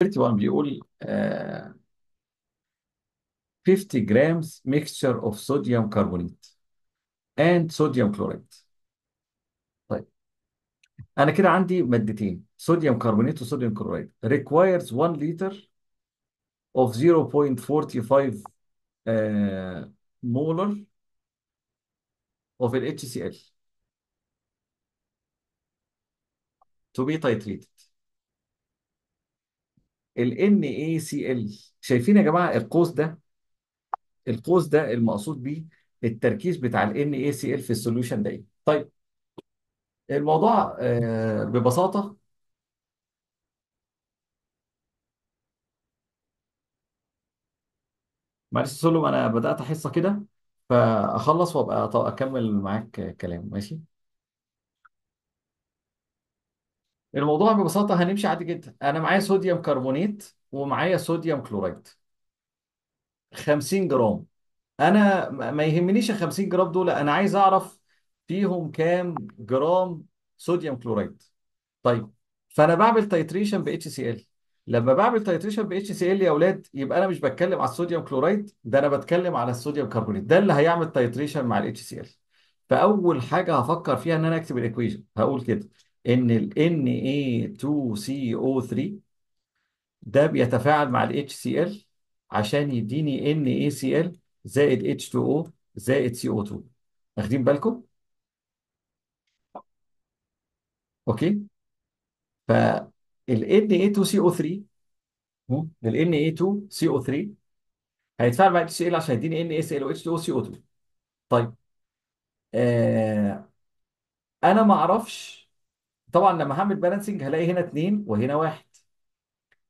31 بيقول آه 50 grams mixture of sodium carbonate and sodium chloride طيب انا كده عندي مادتين carbonate كربونات sodium chloride. requires 1 liter of 0.45 uh, molar of an HCl to be titrated ال NaCl شايفين يا جماعه القوس ده القوس ده المقصود بيه التركيز بتاع ال NaCl في السوليوشن ده ايه؟ طيب الموضوع آه، ببساطه معلش سولو انا بدات احصه كده فاخلص وابقى اكمل معاك كلام ماشي؟ الموضوع ببساطة هنمشي عادي جدا أنا معايا صوديوم كربونيت ومعايا صوديوم كلورايد 50 جرام أنا ما يهمنيش ال 50 جرام دول أنا عايز أعرف فيهم كام جرام صوديوم كلورايد طيب فأنا بعمل تيتريشن ب ال لما بعمل تيتريشن ب ال يا أولاد يبقى أنا مش بتكلم على الصوديوم كلورايد ده أنا بتكلم على الصوديوم كربونيت ده اللي هيعمل تيتريشن مع ال فأول حاجة هفكر فيها إن أنا أكتب الإيكويجن هقول كده ان ال Na2CO3 ده بيتفاعل مع ال HCl عشان يديني NaCl زائد H2O زائد CO2 واخدين بالكم؟ اوكي فال Na2CO3 ال Na2CO3 هيتفاعل مع HCl عشان يديني NaCl و H2O CO2 طيب آه انا ما اعرفش طبعا لما هعمل بالانسنج هلاقي هنا اتنين وهنا واحد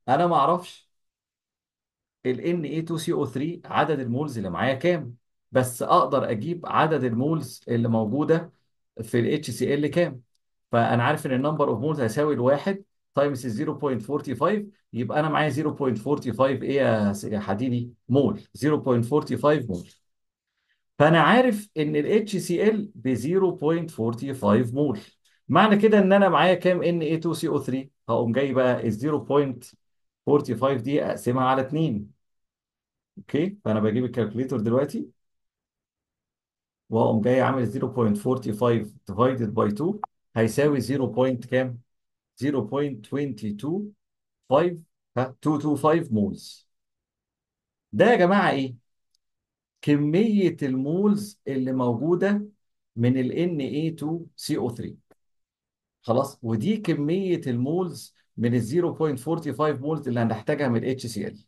انا ما اعرفش ال Na2CO3 عدد المولز اللي معايا كام بس اقدر اجيب عدد المولز اللي موجوده في ال HCl كام فانا عارف ان النمبر اوف مولز هيساوي الواحد تايمز 0.45 يبقى انا معايا 0.45 ايه يا حديدي مول 0.45 مول فانا عارف ان ال HCl ب 0.45 مول معنى كده ان انا معايا كام ان اي 2 سي او 3 هقوم جاي بقى ال 0.45 دي اقسمها على 2 اوكي فانا بجيب الكالكوليتر دلوقتي واقوم جاي عامل 0.45 ديفايدد باي 2 هيساوي 0. كام 0.225 ها 225 مولز ده يا جماعه ايه كميه المولز اللي موجوده من ال Na2CO3 خلاص ودي كمية المولز من ال 0.45 مولز اللي هنحتاجها من سي ال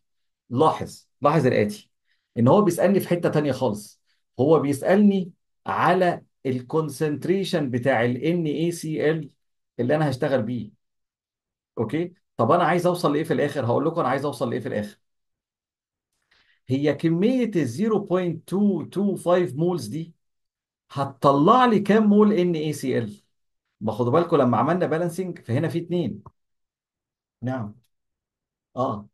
لاحظ لاحظ الآتي إن هو بيسألني في حتة تانية خالص هو بيسألني على الكونسنتريشن بتاع ال NaCl اللي أنا هشتغل بيه أوكي طب أنا عايز أوصل لإيه في الآخر هقول لكم أنا عايز أوصل لإيه في الآخر هي كمية ال 0.225 مولز دي هتطلع لي كام مول NaCl ما خدوا بالكم لما عملنا بالانسنج فهنا في اتنين نعم اه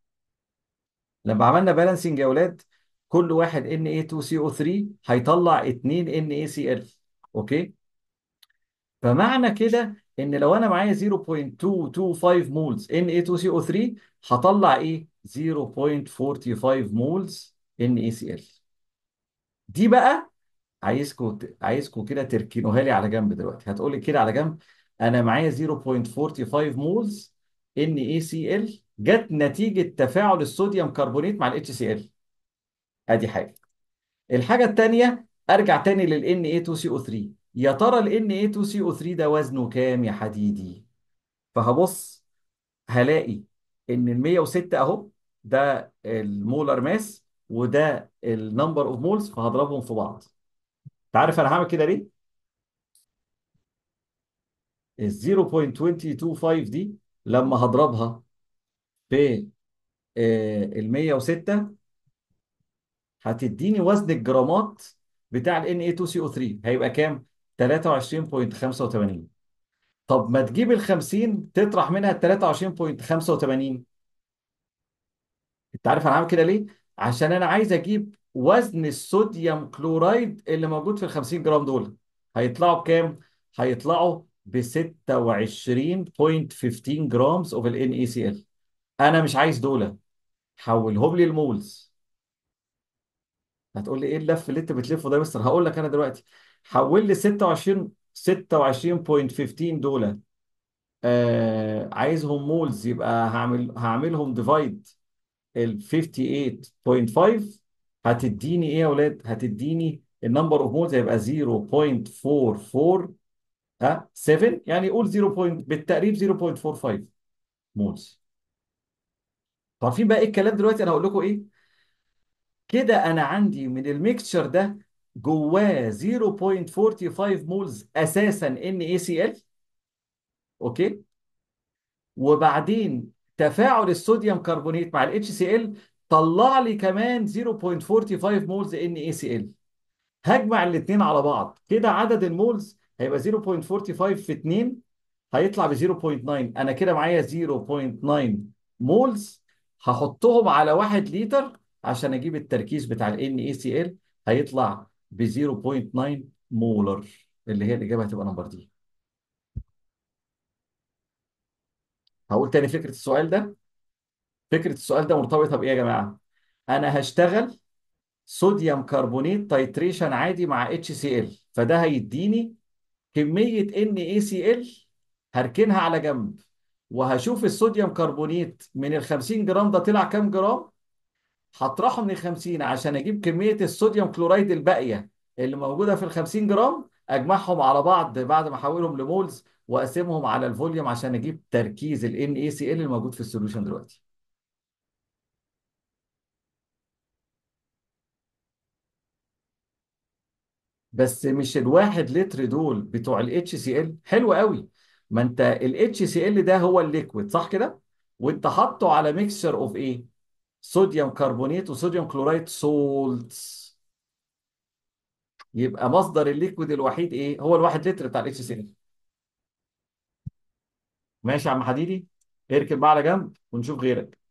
لما عملنا بالانسنج يا اولاد كل واحد Na2CO3 هيطلع سي NaCl اوكي فمعنى كده ان لو انا معايا 0.225 مولز Na2CO3 هطلع ايه 0.45 مولز NaCl دي بقى عايزكوا عايزكوا كده تركنوها لي على جنب دلوقتي هتقولي كده على جنب انا معايا 0.45 مولز ان اي سي ال جت نتيجه تفاعل الصوديوم كربونيت مع الاتش سي ال ادي حاجه الحاجه الثانيه ارجع تاني للان اي 2 سي او 3 يا ترى ال ان اي 2 سي او 3 ده وزنه كام يا حديدي فهبص هلاقي ان ال 106 اهو ده المولر ماس وده النمبر اوف مولز فهضربهم في بعض انت عارف انا هعمل كده ليه؟ ال 0.225 دي لما هضربها في آه، ال 106 هتديني وزن الجرامات بتاع ال Na2CO3 هيبقى كام؟ 23.85 طب ما تجيب ال 50 تطرح منها ال 23.85 انت عارف انا هعمل كده ليه؟ عشان انا عايز اجيب وزن الصوديوم كلورايد اللي موجود في ال 50 جرام دول هيطلعوا بكام؟ هيطلعوا ب 26.15 جرامز اوف ال ال انا مش عايز دول حولهم لي المولز هتقول لي ايه اللف اللي انت بتلفه ده يا مستر هقول لك انا دلوقتي حول لي 26 26.15 دول آه عايزهم مولز يبقى هعمل هعملهم ديفايد ال 58.5 هتديني ايه يا اولاد هتديني النمبر اوف مولز هيبقى 0.44 ها 7 يعني قول 0. بالتقريب 0.45 مولز عارفين بقى ايه الكلام دلوقتي انا هقول لكم ايه كده انا عندي من الميكشر ده جواه 0.45 مولز اساسا ان اي سي ال اوكي وبعدين تفاعل الصوديوم كربونيت مع الاتش سي ال طلع لي كمان 0.45 مولز ان اي سي ال هجمع الاثنين على بعض كده عدد المولز هيبقى 0.45 في 2 هيطلع ب 0.9 انا كده معايا 0.9 مولز هحطهم على 1 لتر عشان اجيب التركيز بتاع ال إيه ال هيطلع ب 0.9 مولر اللي هي الاجابه هتبقى نمبر دي هقول تاني فكره السؤال ده فكرة السؤال ده مرتبطة بإيه يا جماعة؟ أنا هشتغل صوديوم كربونيت تايتريشن عادي مع اتش سي ال فده هيديني كمية ان اي سي ال هركنها على جنب وهشوف الصوديوم كربونيت من ال 50 جرام ده طلع كام جرام هطرحه من ال 50 عشان اجيب كمية الصوديوم كلورايد الباقية اللي موجودة في ال 50 جرام اجمعهم على بعض بعد ما احولهم لمولز واقسمهم على الفوليوم عشان اجيب تركيز ال NaCl الموجود في السوليوشن دلوقتي بس مش الواحد لتر دول بتوع الاتش سي ال حلو قوي ما انت الاتش سي ال ده هو الليكويد صح كده وانت حاطه على ميكسشر اوف ايه صوديوم كربونيت وصوديوم كلورايد سولتس يبقى مصدر الليكويد الوحيد ايه هو الواحد لتر بتاع الاتش سي ال ماشي يا عم حديدي اركب بقى على جنب ونشوف غيرك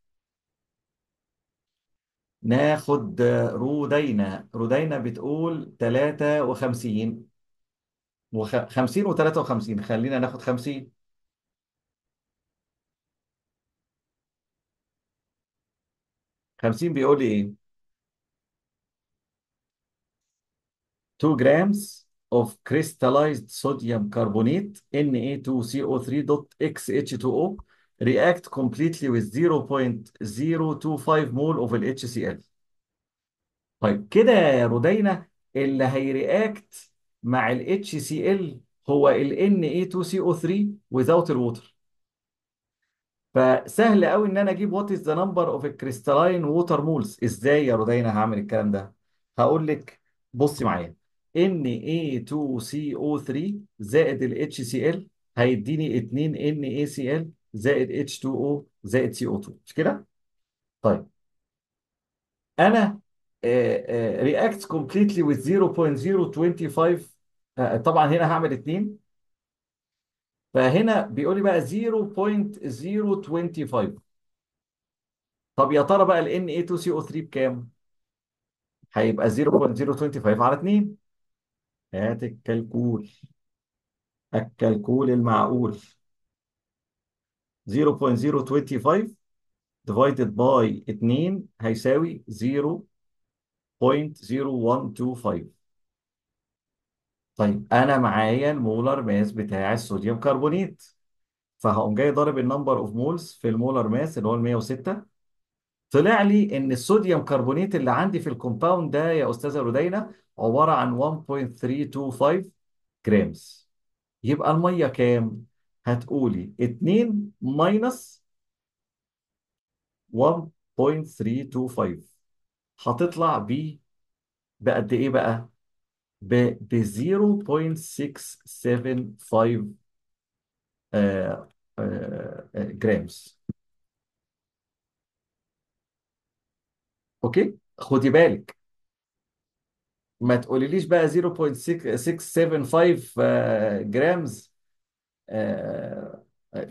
ناخد رودينا رودينا بتقول 53 و 50 و53 خلينا ناخد 50 50 بيقول لي ايه 2 جرامز of crystallized sodium carbonate Na2CO3.xH2O react completely with 0.025 مول of HCl طيب كده يا رودينا اللي هيرياكت مع ال HCl هو ال Na2CO3 without water. فسهل قوي ان انا اجيب what is the number of crystalline water moles. ازاي يا رودينا هعمل الكلام ده هقول لك بصي معايا Na2CO3 زائد ال HCl هيديني 2 NaCl زائد H2O زائد CO2 مش كده؟ طيب انا رياكت آه، كومبليتلي آه، with 0.025 آه، طبعا هنا هعمل اتنين فهنا بيقول لي بقى 0.025 طب يا ترى بقى ال Na2CO3 بكام؟ هيبقى 0.025 على 2 هات الكالكول الكالكول المعقول 0.025 divided by 2 هيساوي 0.0125 طيب انا معايا المولر ماس بتاع الصوديوم كربونيت فهقوم جاي ضارب النمبر اوف مولز في المولر ماس اللي هو ال 106 طلع لي ان الصوديوم كربونيت اللي عندي في الكومباوند ده يا استاذه رودينا عباره عن 1.325 جرامز يبقى الميه كام هتقولي 2 ماينس 1.325 هتطلع ب بقد ايه بقى؟ ب 0.675 ااا آه، آه، آه، جرامز اوكي خدي بالك ما تقوليليش بقى 0.675 جرامز آه،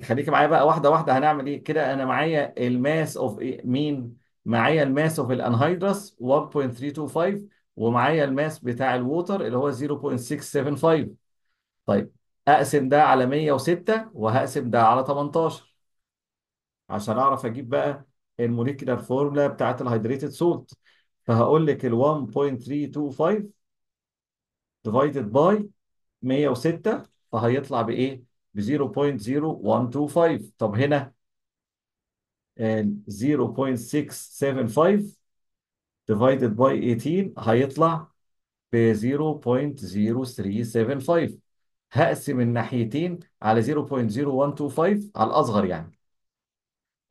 خليك معايا بقى واحده واحده هنعمل ايه كده انا معايا الماس اوف إيه؟ مين معايا الماس اوف الانهيدرس 1.325 ومعايا الماس بتاع الووتر اللي هو 0.675 طيب اقسم ده على 106 وهقسم ده على 18 عشان اعرف اجيب بقى الموليكيولار فورمولا بتاعت الهيدريتد سولت فهقول لك ال 1.325 ديفايدد باي 106 فهيطلع بايه ب 0.0125 طب هنا 0.675 آه، divided by 18 هيطلع ب 0.0375 هقسم الناحيتين على 0.0125 على الأصغر يعني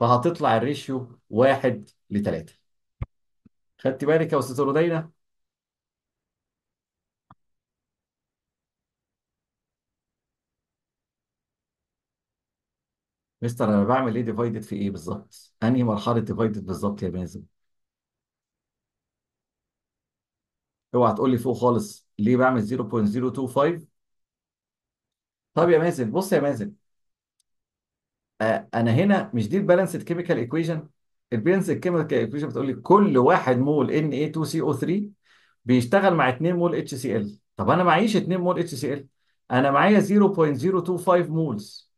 فهتطلع الريشيو 1 ل 3 خدت بالك يا أستاذ رودينا مستر انا بعمل ايه ديفايدد في ايه بالظبط انهي مرحله ديفايدد بالظبط يا مازن اوعى تقول لي فوق خالص ليه بعمل 0.025 طب يا مازن بص يا مازن انا هنا مش دي البالانسد كيميكال ايكويشن البالانسد كيميكال ايكويشن بتقول لي كل واحد مول ان اي 2 سي او 3 بيشتغل مع 2 مول اتش سي ال طب انا معيش 2 مول اتش سي ال انا معايا 0.025 مولز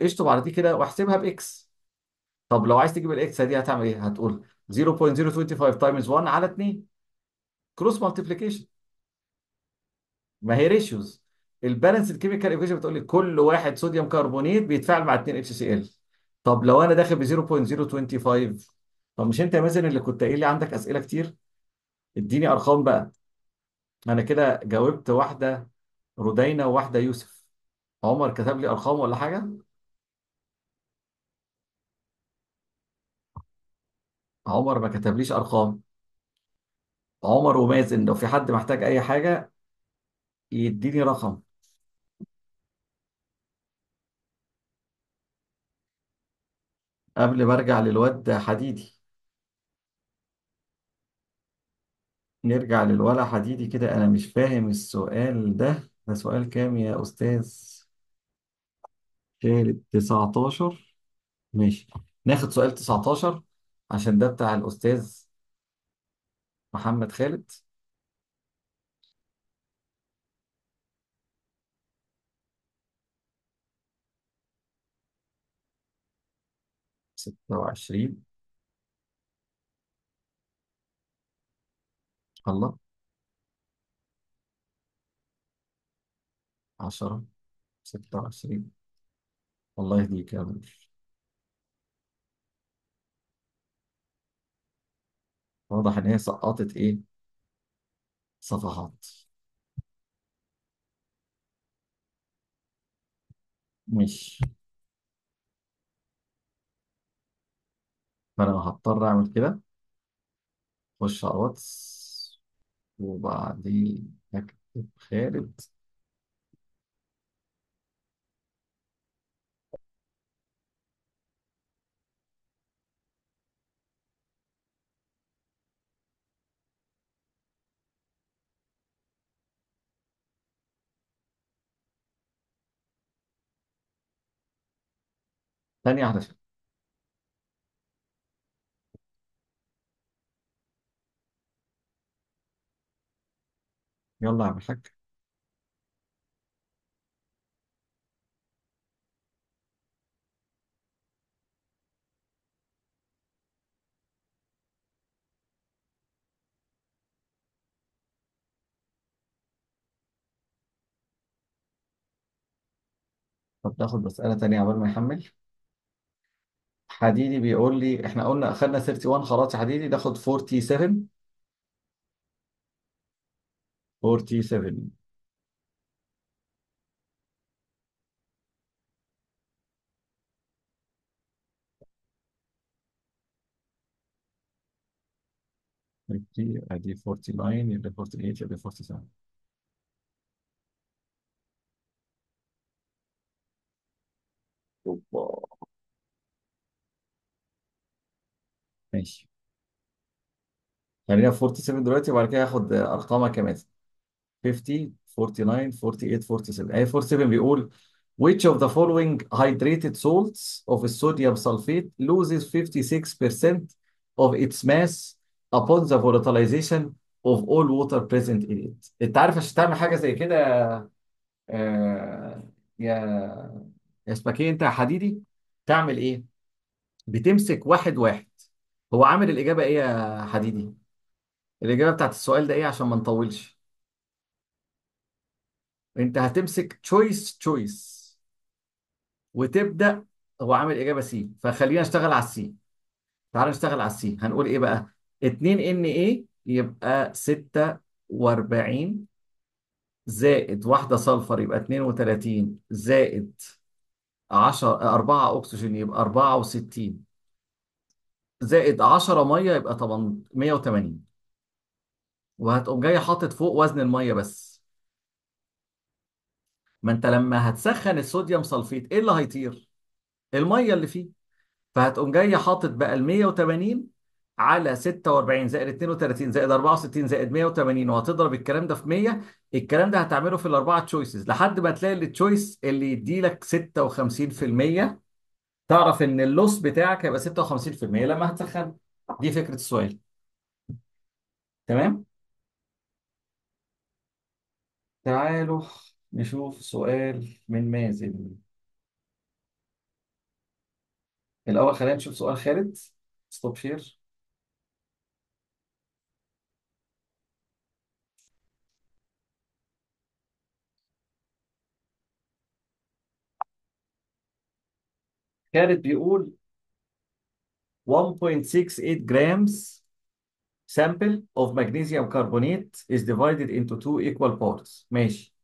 قشطه دي كده واحسبها باكس طب لو عايز تجيب الاكس دي هتعمل ايه؟ هتقول 0.025 تايمز 1 على 2 كروس مالتيبليكيشن ما هي ريشيوز البالانس الكيميكال ايكويشن بتقول لي كل واحد صوديوم كربونيت بيتفاعل مع 2 اتش سي ال طب لو انا داخل ب 0.025 طب مش انت يا مازن اللي كنت قايل لي عندك اسئله كتير؟ اديني ارقام بقى انا كده جاوبت واحده رودينا وواحده يوسف عمر كتب لي ارقام ولا حاجه؟ عمر ما كتبليش ارقام عمر ومازن لو في حد محتاج اي حاجه يديني رقم قبل ما ارجع للواد حديدي نرجع للولا حديدي كده انا مش فاهم السؤال ده ده سؤال كام يا استاذ شالت 19 ماشي ناخد سؤال 19 عشان ده بتاع الأستاذ محمد خالد ستة وعشرين الله عشرة ستة وعشرين الله يهديك يا رب واضح ان هي سقطت ايه صفحات مش فانا هضطر اعمل كده خش على واتس وبعدين اكتب خالد ثانية واحدة بس. يلا يا عم الحاج طب تاخد مسألة تانية عبال ما يحمل حديدي بيقول لي احنا قلنا اخدنا 31 خلاص يا حديدي ناخد 47 47 ادي 49 يبقى 48 يبقى 47 ماشي خلينا 47 دلوقتي وبعد كده هاخد ارقامها كمان 50 49 48 47 اي 47 بيقول Which of the following hydrated salts of sodium sulfate loses 56% of its mass upon the volatilization of all water present in it. انت عارف عشان تعمل حاجه زي كده آه، يا يا اسمك ايه انت يا حديدي تعمل ايه؟ بتمسك واحد واحد هو عامل الإجابة إيه يا حديدي؟ الإجابة بتاعت السؤال ده إيه عشان ما نطولش؟ أنت هتمسك تشويس تشويس وتبدأ هو عامل إجابة سي فخلينا نشتغل على السي تعال نشتغل على السي هنقول إيه بقى؟ 2 إن إيه يبقى 46 زائد واحدة صلفر يبقى 32 زائد 10 4 أكسجين يبقى 64 زائد 10 ميه يبقى 180 وهتقوم جاي حاطط فوق وزن الميه بس ما انت لما هتسخن الصوديوم سلفيت ايه اللي هيطير الميه اللي فيه فهتقوم جاي حاطط بقى ال 180 على 46 زائد 32 زائد 64 زائد 180 وهتضرب الكلام ده في 100 الكلام ده هتعمله في الاربعه تشويسز لحد ما تلاقي التشويس اللي يديلك 56% تعرف ان اللوس بتاعك هيبقى 56% لما هتسخن دي فكره السؤال تمام تعالوا نشوف سؤال من مازن الاول خلينا نشوف سؤال خالد ستوب شير كانت بيقول 1.68 grams sample of magnesium carbonate is divided into two equal parts ماشي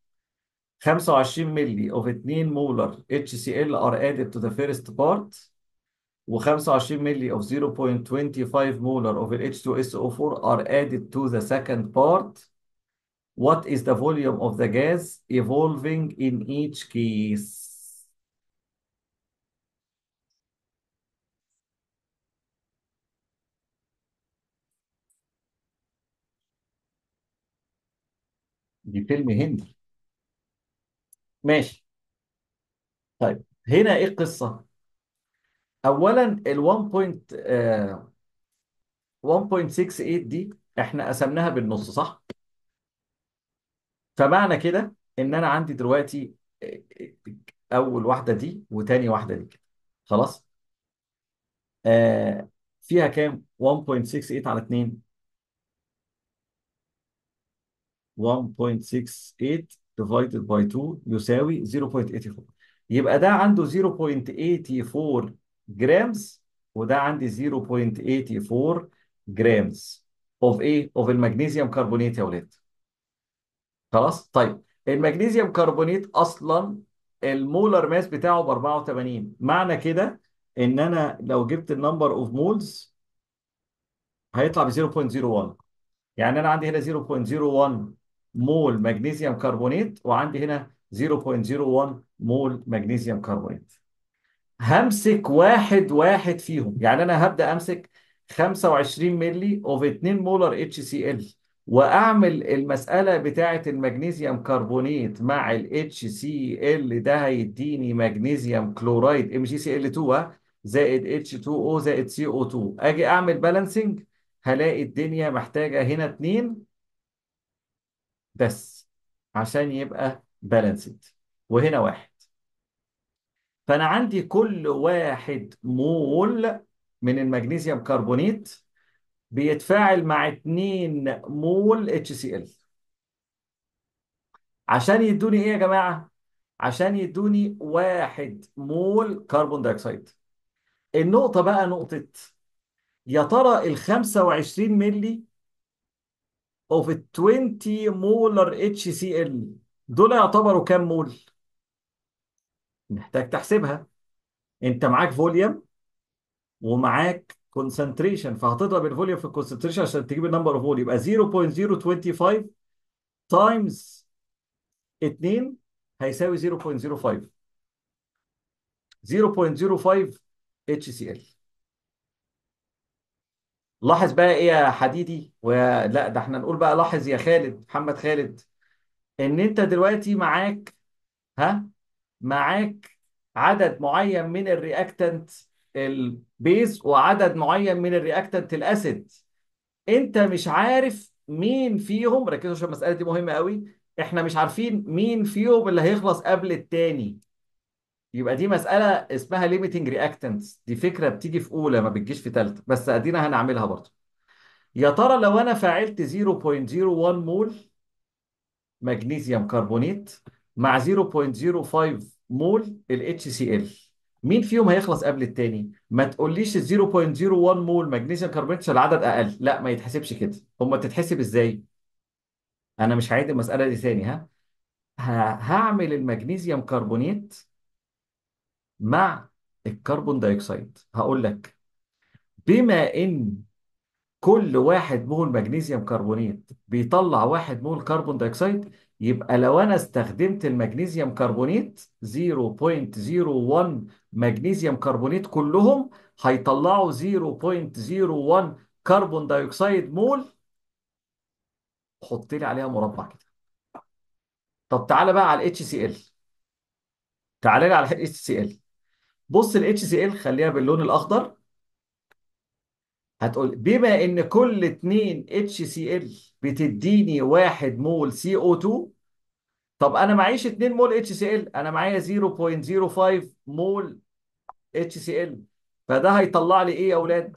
25 مللي of 2 molar HCl are added to the first part و25 مللي of 0.25 molar of H2SO4 are added to the second part. What is the volume of the gas evolving in each case? دي فيلم هندي ماشي طيب هنا ايه القصه اولا ال 1. آه، 1.68 دي احنا قسمناها بالنص صح فمعنى كده ان انا عندي دلوقتي آه، اول واحده دي وتاني واحده دي كده خلاص آه فيها كام 1.68 على 2 1.68 divided by 2 يساوي 0.84 يبقى ده عنده 0.84 جرامز وده عندي 0.84 جرامز اوف ايه؟ اوف المغنيسيوم كربونيت يا ولاد. خلاص؟ طيب المغنيسيوم كربونيت اصلا المولر ماس بتاعه ب 84 معنى كده ان انا لو جبت النمبر اوف مولز هيطلع ب 0.01 يعني انا عندي هنا 0.01 مول مغنيسيوم كربونيت وعندي هنا 0.01 مول مغنيسيوم كربونيت همسك واحد واحد فيهم يعني انا هبدا امسك 25 مللي اوف 2 مولر اتش سي ال واعمل المساله بتاعه المغنيسيوم كربونيت مع الاتش سي ال ده هيديني مغنيسيوم كلورايد ام جي سي ال 2 زائد اتش 2 او زائد سي او 2 اجي اعمل بالانسنج هلاقي الدنيا محتاجه هنا 2 بس عشان يبقى بالانسد وهنا واحد فأنا عندي كل واحد مول من المغنيسيوم كربونيت بيتفاعل مع 2 مول HCl عشان يدوني ايه يا جماعة؟ عشان يدوني واحد مول كربون دايكسيد النقطة بقى نقطة يا ترى ال 25 مللي اوف 20 مولر اتش سي ال دول يعتبروا كام مول؟ محتاج تحسبها انت معاك فوليوم ومعاك كونسنتريشن فهتضرب الفوليوم في الكونسنتريشن عشان تجيب النمبر اوف مول يبقى 0.025 تايمز 2 هيساوي 0.05 0.05 HCl لاحظ بقى ايه يا حديدي ولا ده احنا نقول بقى لاحظ يا خالد محمد خالد ان انت دلوقتي معاك ها معاك عدد معين من الرياكتنت البيز وعدد معين من الرياكتنت الاسيد انت مش عارف مين فيهم ركزوا عشان المساله دي مهمه قوي احنا مش عارفين مين فيهم اللي هيخلص قبل التاني يبقى دي مسألة اسمها ليميتنج رياكتنتس دي فكرة بتيجي في أولى ما بتجيش في ثالثة بس أدينا هنعملها برضه يا ترى لو أنا فعلت 0.01 مول مغنيسيوم كربونيت مع 0.05 مول ال HCl مين فيهم هيخلص قبل التاني؟ ما تقوليش 0.01 مول مغنيسيوم كربونيت عشان العدد أقل لا ما يتحسبش كده هما بتتحسب إزاي؟ أنا مش هعيد المسألة دي ثاني ها؟ هعمل المغنيسيوم كربونيت مع الكربون دايوكسيد هقول لك بما ان كل واحد مول مغنيسيوم كربونيت بيطلع واحد مول كربون دايوكسيد يبقى لو انا استخدمت المغنيسيوم كربونيت 0.01 مغنيسيوم كربونيت كلهم هيطلعوا 0.01 كربون دايوكسيد مول حط لي عليها مربع كده طب تعالى بقى على ال HCl تعالى لي على ال HCl بص ال HCl خليها باللون الأخضر هتقول بما إن كل سي HCl بتديني واحد مول CO2 طب أنا معيش 2 مول HCl أنا معايا 0.05 مول HCl فده هيطلع لي إيه يا أولاد؟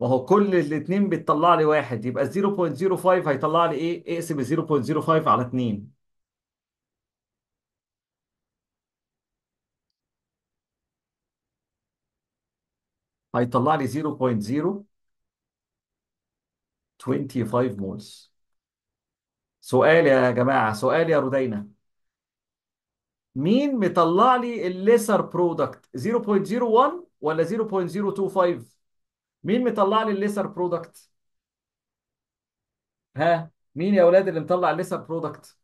ما هو كل الاثنين بتطلع لي واحد يبقى 0.05 هيطلع لي ايه؟ اقسم 0.05 على 2 هيطلع لي 0.025 مولز سؤال يا جماعة سؤال يا ردينا مين مطلع لي الليسر برودكت 0.01 ولا 0.025 مين مطلع لي الليسر برودكت ها مين يا اولاد اللي مطلع الليسر برودكت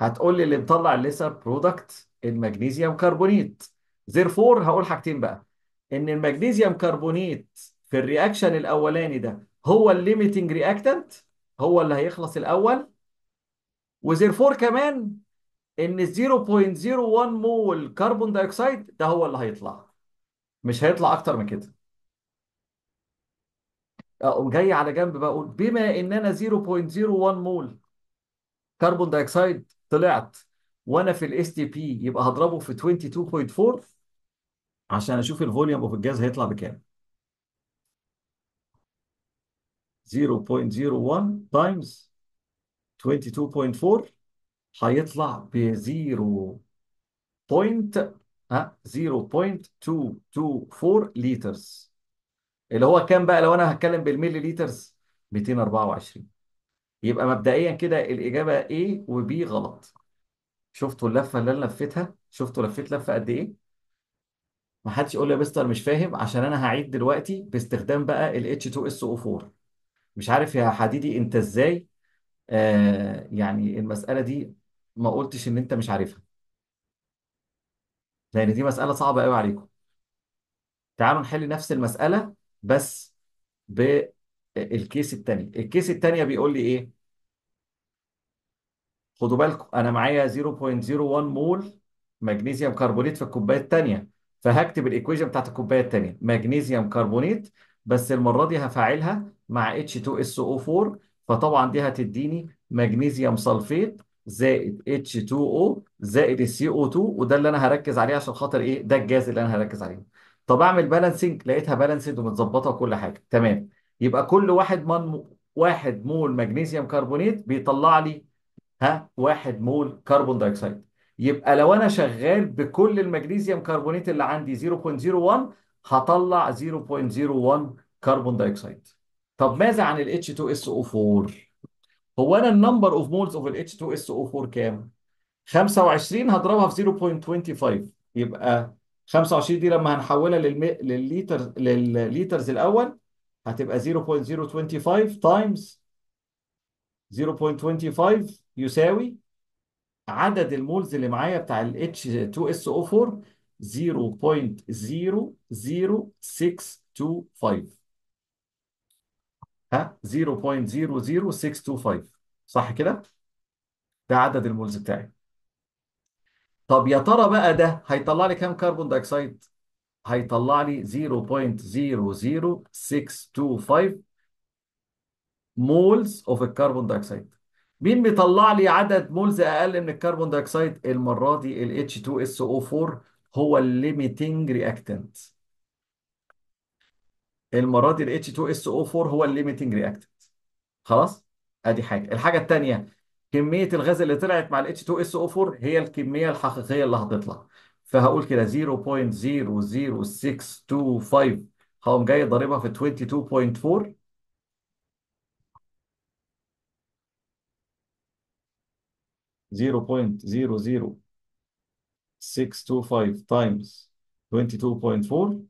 هتقول لي اللي مطلع الليسر برودكت المغنيسيوم كربونيت therefore هقول حاجتين بقى ان المغنيسيوم كربونيت في الرياكشن الاولاني ده هو الليميتنج رياكتنت هو اللي هيخلص الاول وزيرفور كمان ان 0.01 مول كربون دايوكسيد ده هو اللي هيطلع مش هيطلع اكتر من كده اقوم جاي على جنب بقول بما ان انا 0.01 مول كربون دايوكسيد طلعت وانا في الاس تي بي يبقى هضربه في 22.4 عشان اشوف الفوليوم اوف الجاز هيطلع بكام 0.01 تايمز 22.4 هيطلع ب 0 بوينت ها 0.224 لترز اللي هو كام بقى لو انا هتكلم بالملي لترز 224 يبقى مبدئيا كده الاجابه A وB غلط شفتوا اللفه اللي انا لفيتها شفتوا لفيت لفه قد ايه ما حدش يقول لي يا مستر مش فاهم عشان انا هعيد دلوقتي باستخدام بقى ال H2SO4 مش عارف يا حديدي انت ازاي آه يعني المسألة دي ما قلتش ان انت مش عارفها لان دي مسألة صعبة قوي عليكم تعالوا نحل نفس المسألة بس بالكيس الثاني آه، الكيس الثانية بيقول لي ايه خدوا بالكم انا معايا 0.01 مول مغنيسيوم كربونات في الكوبايه الثانيه فهكتب الايكويشن بتاعت الكوبايه الثانيه مغنيسيوم كربونيت بس المره دي هفعلها مع H2SO4 فطبعا دي هتديني مغنيسيوم سلفيت زائد H2O زائد CO2 وده اللي انا هركز عليه عشان خاطر ايه ده الجاز اللي انا هركز عليه طب اعمل بالانسنج لقيتها بالانسد ومتظبطه وكل حاجه تمام يبقى كل واحد من واحد مول مغنيسيوم كربونيت بيطلع لي ها واحد مول كربون دايوكسيد يبقى لو انا شغال بكل المغنيسيوم كربونيت اللي عندي 0.01 هطلع 0.01 كربون دايوكسيد طب ماذا عن ال H2SO4 هو انا النمبر اوف مولز اوف ال H2SO4 كام 25 هضربها في 0.25 يبقى 25 دي لما هنحولها للم... للليتر للليترز الاول هتبقى 0.025 تايمز 0.25 يساوي عدد المولز اللي معايا بتاع ال H2SO4 0.00625 ها 0.00625 صح كده؟ ده عدد المولز بتاعي طب يا ترى بقى ده هيطلع لي كام كربون دايكسايد؟ هيطلع لي 0.00625 مولز اوف الكربون دايكسايد مين بيطلع لي عدد مولز اقل من الكربون دايوكسيد المره دي ال H2SO4 هو الليميتنج رياكتنت المره دي ال H2SO4 هو الليميتنج رياكتنت خلاص ادي حاجه الحاجه الثانيه كميه الغاز اللي طلعت مع ال H2SO4 هي الكميه الحقيقيه اللي هتطلع فهقول كده 0.00625 هقوم جاي ضاربها في 22.4 0.00625 تايمز 22.4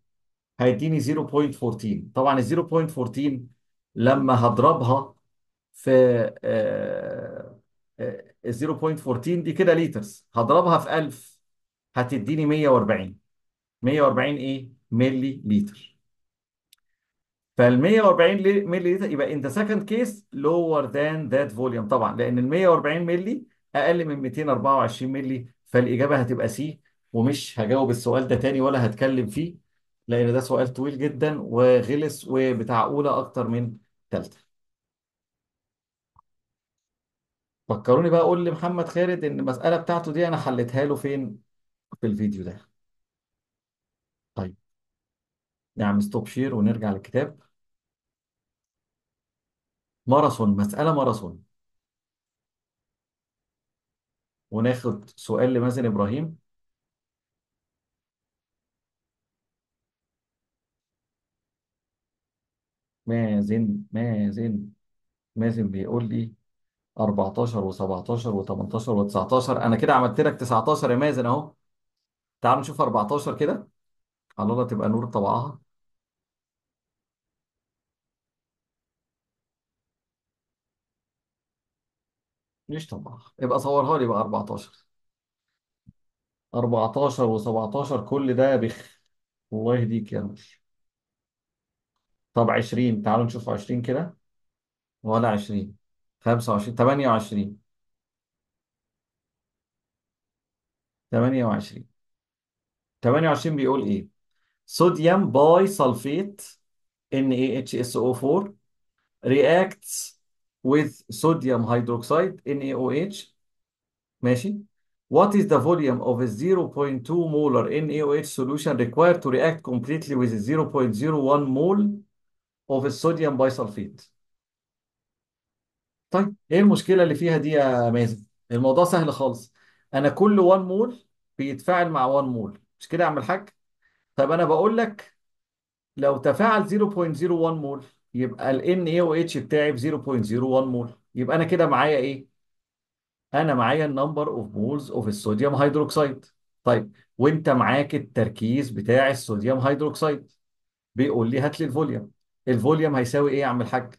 هيديني 0.14 طبعا ال 0.14 لما هضربها في آه، آه، ال 0.14 دي كده لترز هضربها في 1000 هتديني 140 140 ايه ملي لتر فال 140 ملي لتر يبقى in the second case lower than that volume طبعا لان ال 140 ملي اقل من 224 مللي فالاجابه هتبقى سي ومش هجاوب السؤال ده تاني ولا هتكلم فيه لان ده سؤال طويل جدا وغلس وبتاع اولى اكتر من ثالثه فكروني بقى اقول لمحمد خالد ان المساله بتاعته دي انا حليتها له فين في الفيديو ده طيب نعمل ستوب شير ونرجع للكتاب ماراثون مساله ماراثون وناخد سؤال لمازن إبراهيم مازن مازن مازن بيقول لي 14 و17 و18 و19 انا كده عملت لك 19 يا مازن اهو تعالوا نشوف 14 كده على الله تبقى نور طبعها مش طبعا يبقى صورها لي بقى 14 14 و17 كل ده بخ الله يهديك يا رب طب 20 تعالوا نشوف 20 كده ولا 20 25 28 28 28 بيقول ايه صوديوم باي سلفيت ان اي اتش اس او 4 reacts with sodium hydroxide NaOH ماشي What is the volume of a 0.2 molar NaOH solution required to react completely with a 0.01 mole of a sodium bisulfate طيب ايه المشكلة اللي فيها دي يا مازن الموضوع سهل خالص انا كل 1 مول بيتفاعل مع 1 مول مش كده يا عم الحاج طب انا بقول لك لو تفاعل 0.01 مول يبقى ال اتش بتاعي ب 0.01 مول يبقى انا كده معايا ايه؟ انا معايا النمبر اوف مولز اوف الصوديوم هيدروكسيد طيب وانت معاك التركيز بتاع الصوديوم هيدروكسيد بيقول لي هات لي الفوليوم الفوليوم هيساوي ايه يا عم الحاج؟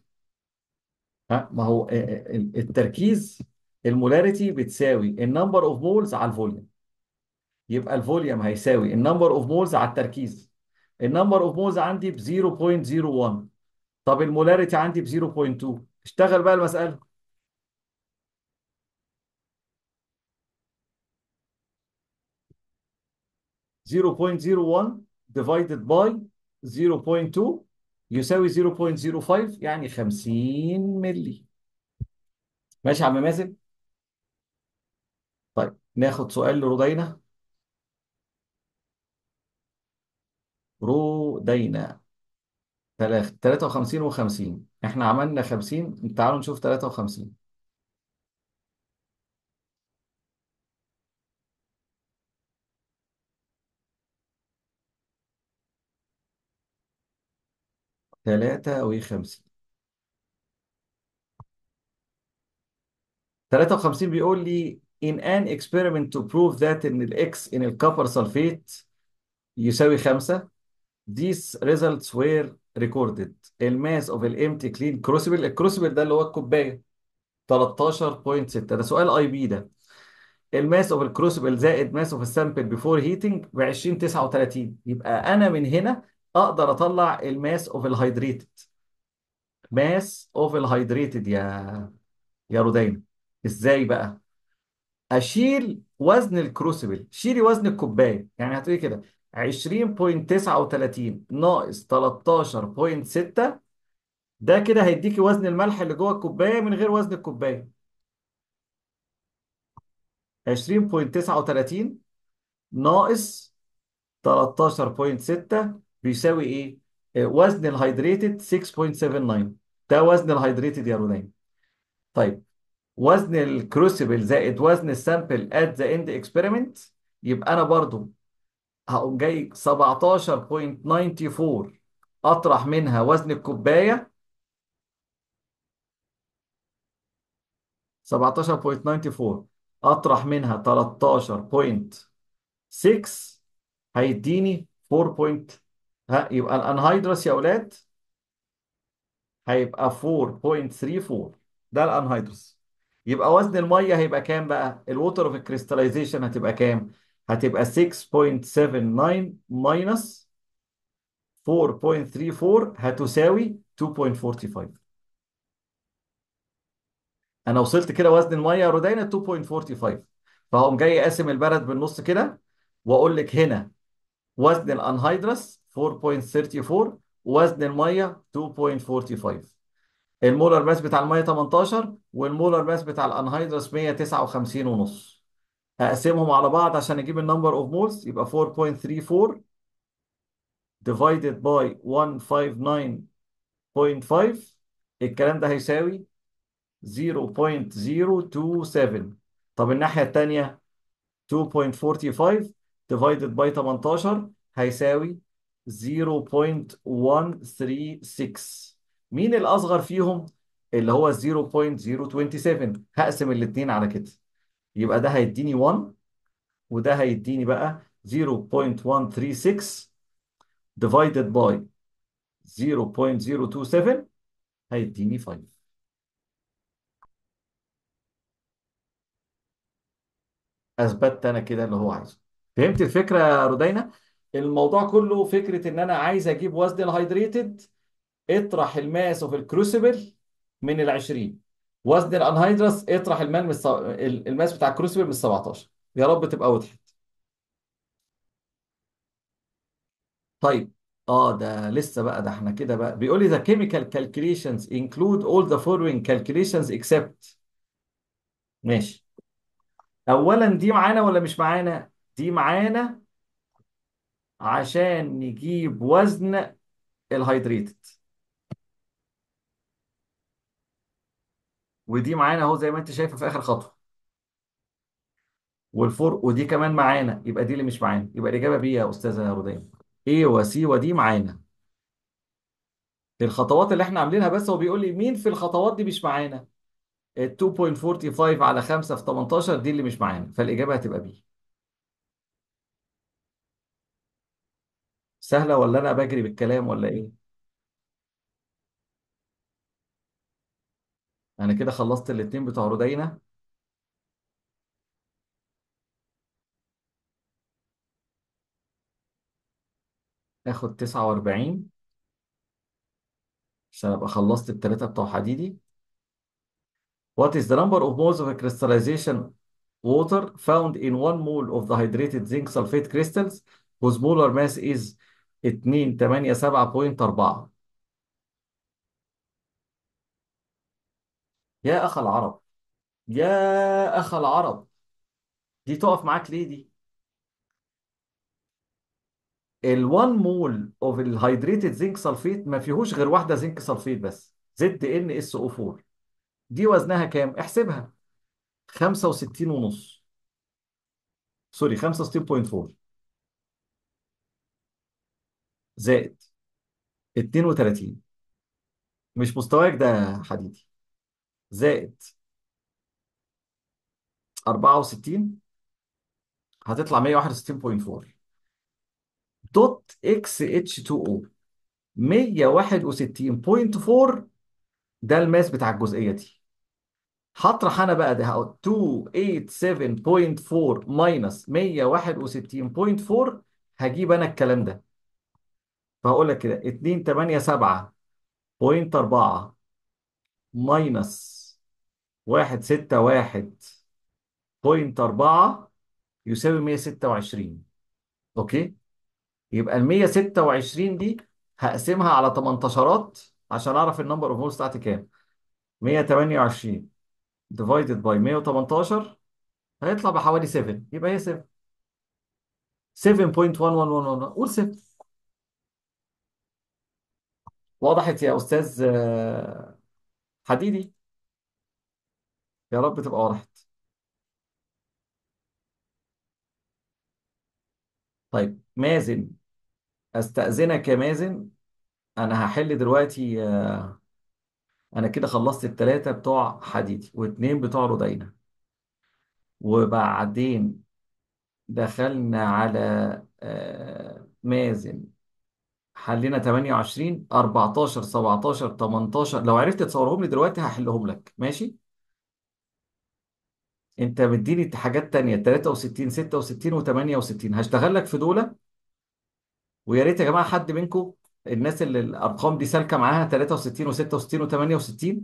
ها ما هو آه، آه، التركيز المولاريتي بتساوي النمبر اوف مولز على الفوليوم يبقى الفوليوم هيساوي النمبر اوف مولز على التركيز النمبر اوف مولز عندي ب 0.01 طب المولاريتي عندي ب 0.2 اشتغل بقى المسألة زيرو بوينت زيرو 0.01 divided by 0.2 يساوي 0.05 يعني 50 ملي ماشي يا عم مازن طيب ناخد سؤال لرودينا رودينا ثلاثة تلاتة وخمسين وخمسين احنا عملنا خمسين تعالوا نشوف تلاتة وخمسين تلاتة وخمسين تلاتة وخمسين بيقول لي in an experiment to prove that in the X in the copper sulfate يساوي خمسة these results were ريكوردد الماس اوف الامتي كلين كروسبل الكروسبل ده اللي هو الكوبايه 13.6 ده سؤال اي بي ده الماس اوف الكروسبل زائد ماس اوف السامبل بيفور هيتنج ب 20 39 يبقى انا من هنا اقدر اطلع الماس اوف الهيدريتد ماس اوف الهيدريتد يا يا رودين ازاي بقى اشيل وزن الكروسبل شيلي وزن الكوبايه يعني هتقولي كده 20.39 ناقص 13.6 ده كده هيديكي وزن الملح اللي جوه الكوبايه من غير وزن الكوبايه 20.39 ناقص 13.6 بيساوي ايه؟ وزن الهيدريتد 6.79 ده وزن الهيدريتد يا رونين طيب وزن الكروسيبل زائد وزن السامبل ات ذا اند اكسبيرمنت يبقى انا برضو هقوم جاي 17.94 اطرح منها وزن الكوبايه 17.94 اطرح منها 13.6 هيديني 4. ها يبقى الانهيدرس يا اولاد هيبقى 4.34 ده الانهيدرس يبقى وزن الميه هيبقى كام بقى الوتر اوف كريستاليزيشن هتبقى كام هتبقى 6.79 ماينس 4.34 هتساوي 2.45 انا وصلت كده وزن الميه يا رودينا 2.45 فهقوم جاي قاسم البلد بالنص كده واقول لك هنا وزن الانهيدرس 4.34 وزن الميه 2.45 المولر ماس بتاع الميه 18 والمولر ماس بتاع الانهيدرس 159.5 هقسمهم على بعض عشان اجيب النمبر اوف مولز يبقى 4.34 ديفايدد باي 159.5 الكلام ده هيساوي 0.027 طب الناحية التانية 2.45 ديفايدد باي 18 هيساوي 0.136 مين الأصغر فيهم اللي هو 0.027 هقسم الاتنين على كده يبقى ده هيديني 1 وده هيديني بقى 0.136 divided by 0.027 هيديني 5 اثبتت انا كده اللي هو عايزه فهمت الفكره يا رودينا الموضوع كله فكره ان انا عايز اجيب وزن الهايدريتد اطرح الماس اوف الكروسبل من ال 20 وزن الانهيدرس اطرح المال من الماس بتاع الكروسبير من 17 يا رب تبقى وضحت طيب اه ده لسه بقى ده احنا كده بقى بيقول لي ذا كيميكال كالكوليشنز انكلود اول ذا فولوينج كالكوليشنز اكسبت ماشي اولا دي معانا ولا مش معانا دي معانا عشان نجيب وزن الهيدريتد ودي معانا اهو زي ما انت شايفه في اخر خطوه والفور ودي كمان معانا يبقى دي اللي مش معانا يبقى الاجابه بي يا استاذه رودين ايه وسي ودي معانا الخطوات اللي احنا عاملينها بس هو بيقول لي مين في الخطوات دي مش معانا ال 2.45 على 5 في 18 دي اللي مش معانا فالاجابه هتبقى بي سهله ولا انا بجري بالكلام ولا ايه انا كده خلصت الاتنين بتوع رودينا اخد 49 عشان ابقى خلصت التلاتة بتوع حديدي What is the number of moles of a crystallization water found in one mole of the hydrated zinc sulfate crystals whose molar mass is 287.4 يا أخ العرب يا أخ العرب دي تقف معاك ليه دي ال1 مول اوف الهيدريتد زنك سلفيت ما فيهوش غير واحدة زنك سلفيت بس زد ان اس او 4 دي وزنها كام احسبها 65 ونص سوري 65.4 زائد 32 مش مستواك ده يا حبيبي زائد 64 هتطلع 161.4 دوت اكس اتش 2 او 161.4 ده الماس بتاع الجزئيه دي هطرح انا بقى ده 287.4 ماينس 161.4 هجيب انا الكلام ده فهقول لك كده 287.4 ماينس واحد ستة واحد بوينت أربعة يساوي 126 أوكي يبقى ال 126 دي هقسمها على 18 عشان أعرف النمبر أوف مولز بتاعتي كام 128 ديفايدد باي 118 هيطلع بحوالي 7 يبقى هي 7 7.1111 قول 7 وضحت يا أستاذ آه، حديدي يا رب تبقى ورحت طيب مازن استأذنك يا مازن انا هحل دلوقتي آه، انا كده خلصت التلاتة بتوع حديدي واتنين بتوع رودينا وبعدين دخلنا على آه، مازن حلينا 28 14 17 18 لو عرفت تصورهم لي دلوقتي هحلهم لك ماشي انت مديني حاجات تانية 63 66 و68 هشتغل لك في دول ويا ريت يا جماعه حد منكم الناس اللي الارقام دي سالكه معاها 63 و66 و68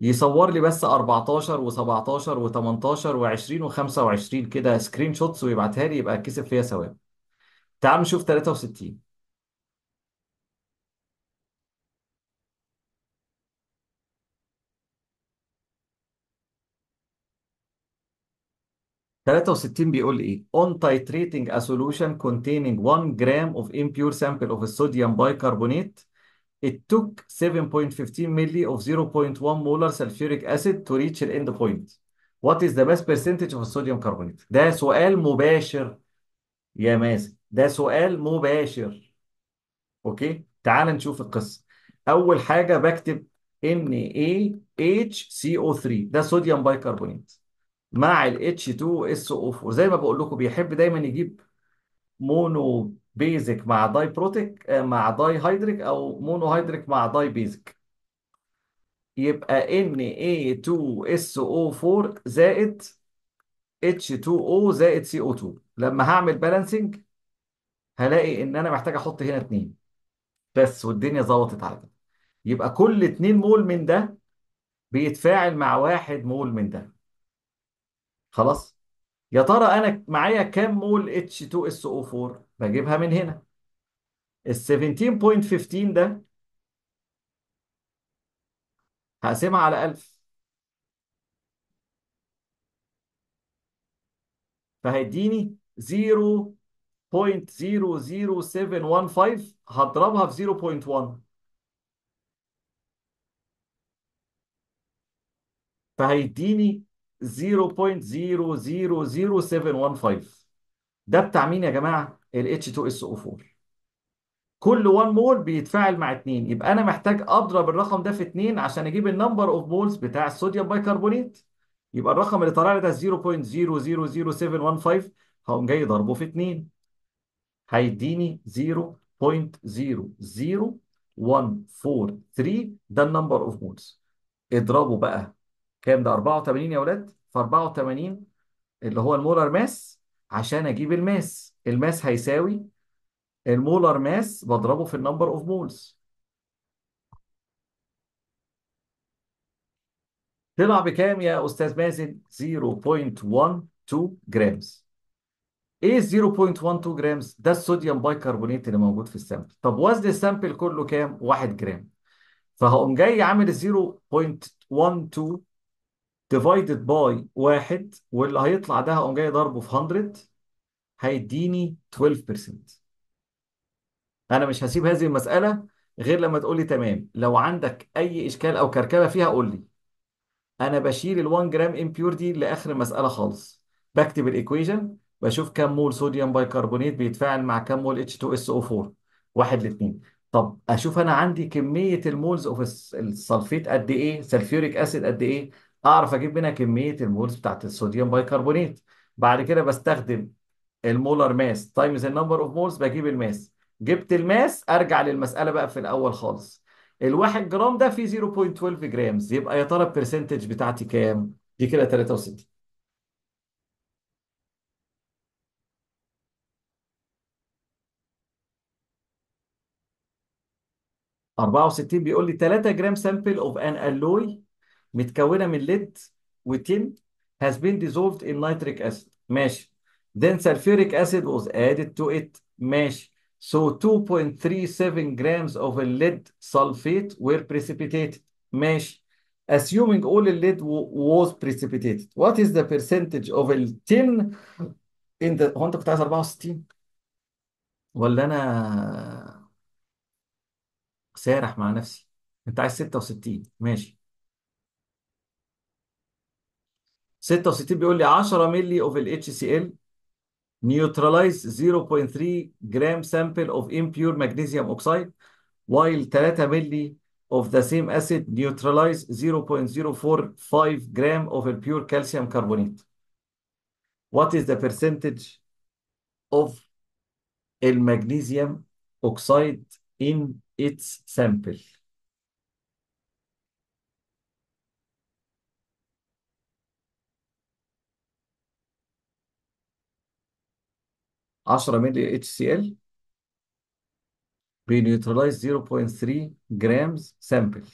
يصور لي بس 14 و17 و18 و20 و25 كده سكرين شوتس ويبعتها لي يبقى كسب فيها ثواب تعال نشوف 63 63 بيقول ايه on titrating a solution containing 1 gram of impure sample of sodium bicarbonate it took 7.15 milli of 0.1 molar sulfuric acid to reach the end point what is the best percentage of sodium carbonate ده سؤال مباشر يا مازن ده سؤال مباشر اوكي تعال نشوف القصه اول حاجه بكتب NaHCO3 ده صوديوم بايكربونات مع ال H2SO4 زي ما بقول لكم بيحب دايما يجيب مونو بيزك مع داي آه، بروتيك مع داي هيدريك او مونو هيدريك مع داي بيزك يبقى Na2SO4 زائد H2O زائد CO2 لما هعمل بالانسنج هلاقي ان انا محتاج احط هنا اتنين بس والدنيا ظبطت على كده يبقى كل اتنين مول من ده بيتفاعل مع واحد مول من ده خلاص يا ترى انا معايا كام مول اتش 2 اس او 4 بجيبها من هنا ال 17.15 ده هقسمها على 1000 فهيديني 0.00715 هضربها في 0.1 فهيديني 0.000715 ده بتاع مين يا جماعه ال H2SO4 كل 1 مول بيتفاعل مع 2 يبقى انا محتاج اضرب الرقم ده في 2 عشان اجيب النمبر اوف مولز بتاع الصوديوم بايكربونيت يبقى الرقم اللي طالع لي ده 0.000715 هقوم جاي ضربه في 2 هيديني 0.00143 ده النمبر اوف مولز اضربه بقى كام ده 84 يا ولاد ف 84 اللي هو المولر ماس عشان اجيب الماس الماس هيساوي المولر ماس بضربه في النمبر اوف مولز طلع بكام يا استاذ مازن 0.12 جرامز ايه 0.12 جرامز ده الصوديوم بايكربونات اللي موجود في السامبل طب وزن السامبل كله كام 1 جرام فهقوم جاي عامل 0.12 ديفايدد باي واحد واللي هيطلع ده هقوم جاي ضربه في 100 هيديني 12% انا مش هسيب هذه المساله غير لما تقول لي تمام لو عندك اي اشكال او كركبه فيها قول لي انا بشيل ال 1 جرام امبيور دي لاخر المساله خالص بكتب الايكويجن بشوف كم مول صوديوم بايكربونات بيتفاعل مع كم مول H2SO4 واحد لاثنين طب اشوف انا عندي كميه المولز اوف السلفيت قد ايه سلفيوريك اسيد قد ايه اعرف اجيب منها كميه المولز بتاعت الصوديوم بايكربونات بعد كده بستخدم المولر ماس تايمز النمبر اوف مولز بجيب الماس جبت الماس ارجع للمساله بقى في الاول خالص الواحد جرام ده فيه 0.12 جرامز يبقى يا ترى البرسنتج بتاعتي كام؟ دي كده 63 64 بيقول لي 3 جرام سامبل اوف ان الوي متكونه من ليد وتين has been dissolved in nitric acid ماشي then sulfuric acid was added to it ماشي so 2.37 grams of a lead sulfate were precipitated ماشي assuming all the lead was precipitated what is the percentage of a tin in the هو انت كنت عايز 64 ولا انا سارح مع نفسي انت عايز 66 ماشي 66 بيقول لي 10 مللي اوف ال HCl neutralize 0.3 gram sample of impure magnesium oxide while 3 مللي of the same acid neutralize 0.045 gram of a pure calcium carbonate. What is the percentage of magnesium oxide in its sample? 10 مللي اتش سي ال بنيوترلايز 0.3 جرامز سامبل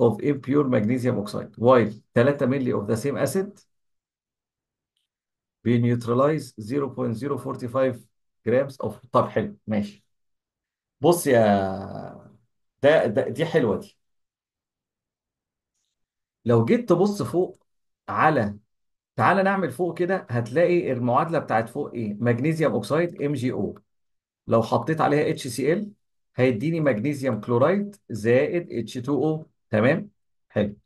اوف امبيور magnesium اوكسايد while 3 مللي اوف ذا سيم اسيد بنيوترلايز 0.045 جرامز اوف طب حلو ماشي بص يا ده, ده دي حلوه دي لو جيت تبص فوق على تعال نعمل فوق كده هتلاقي المعادله بتاعت فوق ايه مغنيسيوم اوكسايد ام جي او لو حطيت عليها اتش سي ال هيديني مغنيسيوم كلورايد زائد اتش 2 او تمام حلو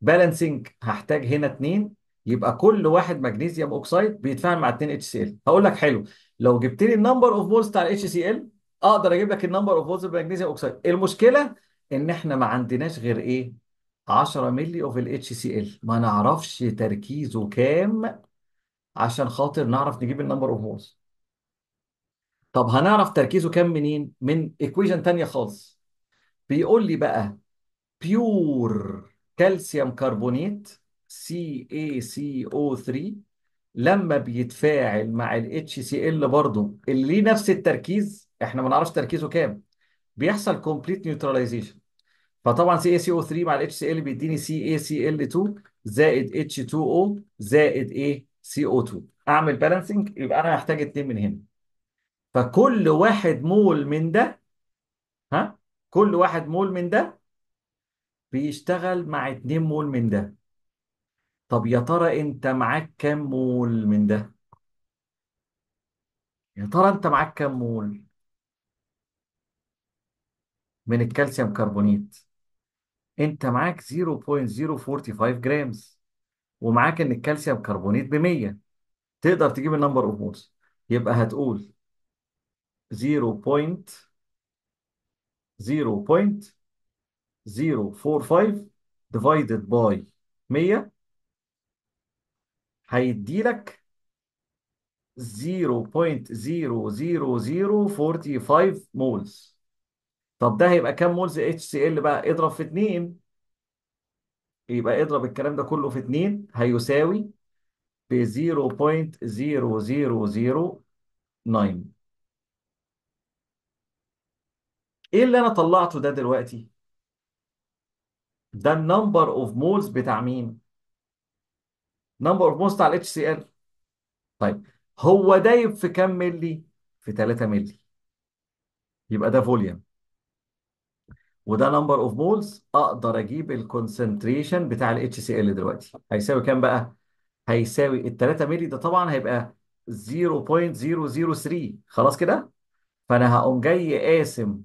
بالانسنج هحتاج هنا اتنين يبقى كل واحد مغنيسيوم اوكسايد بيتفاعل مع اتنين اتش سي ال هقول لك حلو لو جبت لي النمبر اوف مولز بتاع الاتش سي ال اقدر اجيب لك النمبر اوف مولز بالمغنيسيوم اوكسايد المشكله ان احنا ما عندناش غير ايه 10 مللي اوف الاتش سي ال ما نعرفش تركيزه كام عشان خاطر نعرف نجيب النمبر اوف مولز طب هنعرف تركيزه كام منين من ايكويشن تانية خالص بيقول لي بقى بيور كالسيوم كربونيت سي اي سي او 3 لما بيتفاعل مع الاتش سي ال برضه اللي ليه نفس التركيز احنا ما نعرفش تركيزه كام بيحصل كومبليت نيوتراليزيشن فطبعا سي اي سي او 3 مع الاتش سي ال بيديني سي اي سي ال 2 زائد اتش 2 او زائد ايه سي او 2 اعمل بالانسنج يبقى انا محتاج اتنين من هنا فكل واحد مول من ده ها كل واحد مول من ده بيشتغل مع اتنين مول من ده طب يا ترى انت معاك كام مول من ده يا ترى انت معاك كام مول من الكالسيوم كربونيت انت معاك 0.045 جرامز ومعاك ان الكالسيوم كربونيت ب 100 تقدر تجيب النمبر اوف مولز يبقى هتقول 0.0.045 divided by 100 هيدي لك 0.00045 مولز طب ده هيبقى كام مولز اتش سي ال بقى اضرب في 2 يبقى اضرب الكلام ده كله في 2 هيساوي ب 0.0009 ايه اللي انا طلعته ده دلوقتي ده النمبر اوف مولز بتاع مين نمبر اوف مولز بتاع الاتش سي ال طيب هو دايب في كام ملي في 3 ملي يبقى ده فوليوم وده نمبر اوف مولز اقدر اجيب الكونسنتريشن بتاع ال HCl دلوقتي هيساوي كام بقى؟ هيساوي ال 3 مللي ده طبعا هيبقى 0.003 خلاص كده؟ فانا هقوم جاي قاسم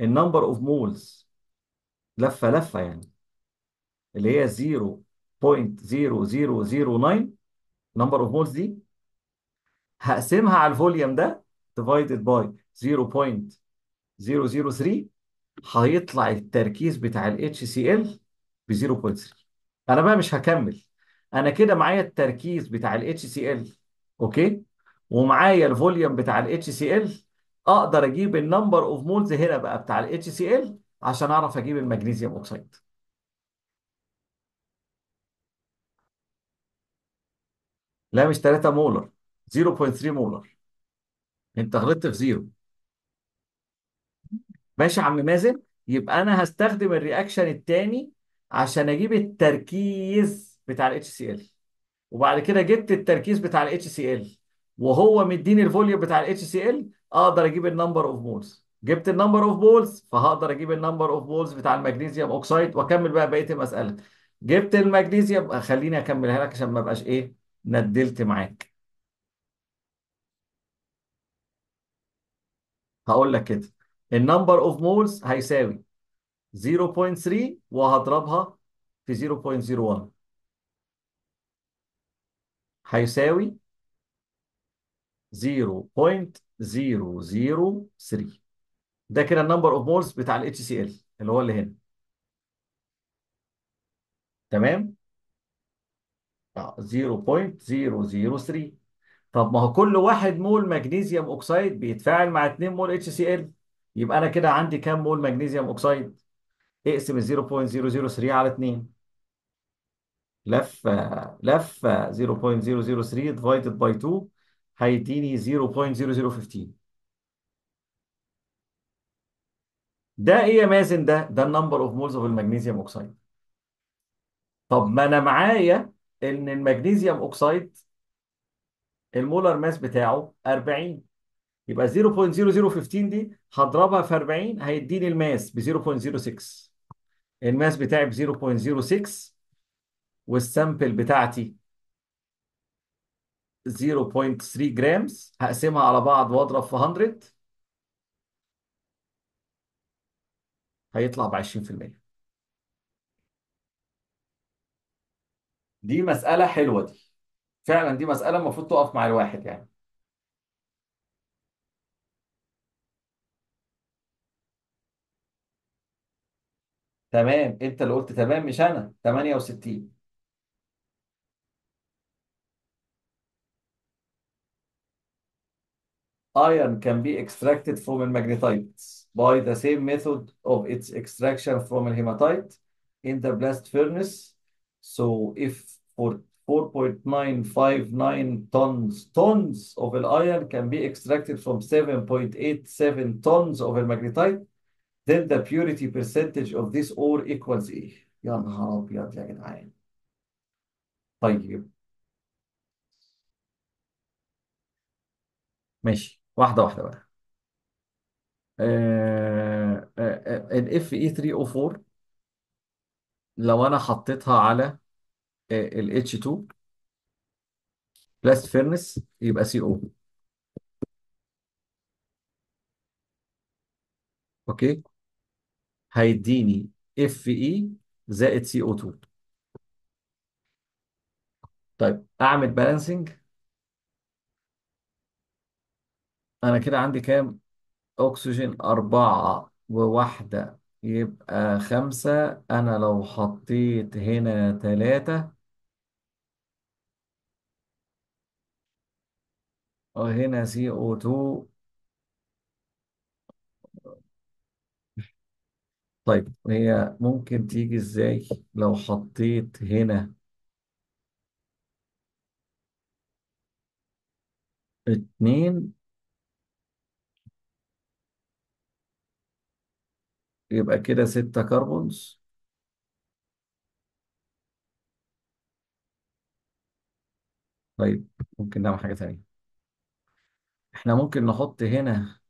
النمبر اوف مولز لفه لفه يعني اللي هي 0.0009 نمبر اوف مولز دي هقسمها على الفوليوم ده ديفايدد باي 0.003 هيطلع التركيز بتاع ال HCl ب 0.3 انا بقى مش هكمل انا كده معايا التركيز بتاع ال HCl اوكي ومعايا الفوليوم بتاع ال HCl اقدر اجيب النمبر اوف مولز هنا بقى بتاع ال HCl عشان اعرف اجيب المغنيسيوم اوكسيد لا مش 3 مولر 0.3 مولر انت غلطت في 0 ماشي يا عم مازن يبقى انا هستخدم الرياكشن التاني عشان اجيب التركيز بتاع الاتش سي ال وبعد كده جبت التركيز بتاع الاتش سي ال وهو مديني الفوليوم بتاع الاتش سي ال اقدر اجيب النمبر اوف مولز جبت النمبر اوف مولز فهقدر اجيب النمبر اوف مولز بتاع المغنيسيوم اوكسايد واكمل بقى بقيه المساله جبت المغنيسيوم آه، خليني اكملها لك عشان ما ابقاش ايه ندلت معاك هقول لك كده النمبر اوف مولز هيساوي 0.3 وهضربها في 0.01 هيساوي 0.003 ده كده النمبر اوف مولز بتاع ال HCl اللي هو اللي هنا تمام 0.003 آه، طب ما هو كل واحد مول مغنيسيوم اوكسيد بيتفاعل مع 2 مول HCl يبقى انا كده عندي كام مول مغنيسيوم اوكسايد اقسم ال 0.003 على 2 لفه لفه 0.003 ديفايدد باي 2 هيديني 0.0015 ده ايه يا مازن ده ده النمبر اوف مولز اوف المغنيسيوم اوكسايد طب ما انا معايا ان المغنيسيوم اوكسايد المولر ماس بتاعه 40 يبقى 0.0015 دي هضربها في 40 هيديني الماس ب 0.06 الماس بتاعي ب 0.06 والسامبل بتاعتي 0.3 جرامز هقسمها على بعض واضرب في 100 هيطلع ب 20% دي مسألة حلوة دي فعلا دي مسألة المفروض تقف مع الواحد يعني تمام انت اللي قلت تمام مش انا 68 Iron can be extracted from magnetite by the same method of its extraction from hematite in the blast furnace. So if for 4.959 tons tons of iron can be extracted from 7.87 tons of magnetite, then the purity percentage of this ore equals ايه يا نهار ابيض يا جدعان طيب ماشي واحده واحده بقى آه، آه، آه، ال اف اي 3 او 4 لو انا حطيتها على ال اتش 2 بلاست فيرنس يبقى سي او اوكي هيديني اف اي e زائد سي او 2 طيب اعمل بالانسنج انا كده عندي كام اكسجين أربعة وواحدة يبقى خمسة انا لو حطيت هنا تلاتة وهنا سي او 2 طيب هي ممكن تيجي ازاي لو حطيت هنا اتنين يبقى كده ستة كربونز طيب ممكن نعمل حاجة تانية احنا ممكن نحط هنا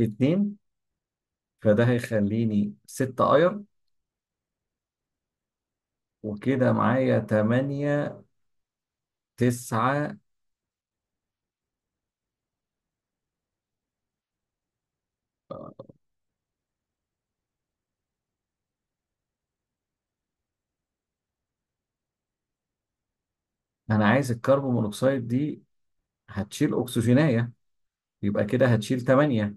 اتنين فده هيخليني ستة أير وكده معايا تمانية تسعة انا عايز الكربون مونوكسيد دي هتشيل اكسجينية يبقى كده هتشيل 8